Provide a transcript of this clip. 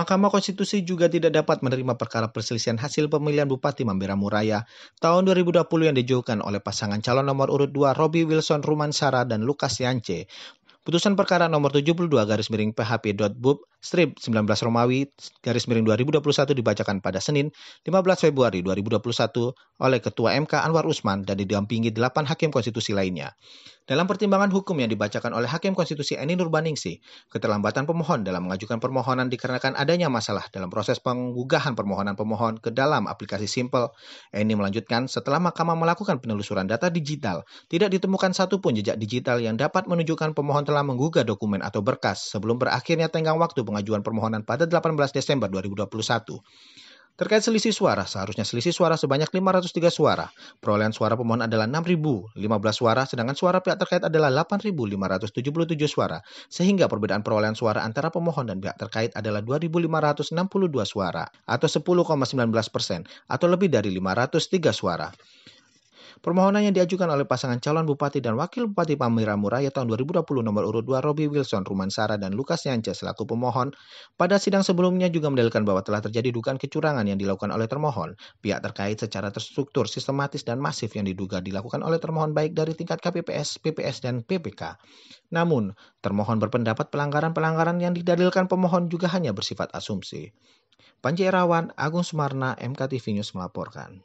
Mahkamah Konstitusi juga tidak dapat menerima perkara perselisihan hasil pemilihan Bupati Mambera Muraya tahun 2020 yang diajukan oleh pasangan calon nomor urut 2 Robi Wilson Rumansara dan Lukas Yance. Putusan perkara nomor 72 garis miring PHP.bub strip 19 Romawi garis miring 2021 dibacakan pada Senin 15 Februari 2021 oleh Ketua MK Anwar Usman dan didampingi 8 hakim konstitusi lainnya. Dalam pertimbangan hukum yang dibacakan oleh Hakim Konstitusi Eni Nurbaningsih, keterlambatan pemohon dalam mengajukan permohonan dikarenakan adanya masalah dalam proses penggugahan permohonan pemohon ke dalam aplikasi Simple. Eni melanjutkan, setelah Mahkamah melakukan penelusuran data digital, tidak ditemukan satupun jejak digital yang dapat menunjukkan pemohon telah menggugah dokumen atau berkas sebelum berakhirnya tenggang waktu pengajuan permohonan pada 18 Desember 2021. Terkait selisih suara, seharusnya selisih suara sebanyak 503 suara. Perolehan suara pemohon adalah 6.015 suara, sedangkan suara pihak terkait adalah 8.577 suara. Sehingga perbedaan perolehan suara antara pemohon dan pihak terkait adalah 2.562 suara, atau 10,19 persen, atau lebih dari 503 suara. Permohonan yang diajukan oleh pasangan calon bupati dan wakil bupati Pamira Muraya tahun 2020 nomor urut 2 Robby Wilson, Ruman Sara, dan Lukas Yance selaku pemohon pada sidang sebelumnya juga mendalilkan bahwa telah terjadi dugaan kecurangan yang dilakukan oleh termohon. Pihak terkait secara terstruktur, sistematis, dan masif yang diduga dilakukan oleh termohon baik dari tingkat KPPS, PPS, dan PPK. Namun, termohon berpendapat pelanggaran-pelanggaran yang didalilkan pemohon juga hanya bersifat asumsi. Panji Erawan, Agung Sumarna, MKTV News melaporkan.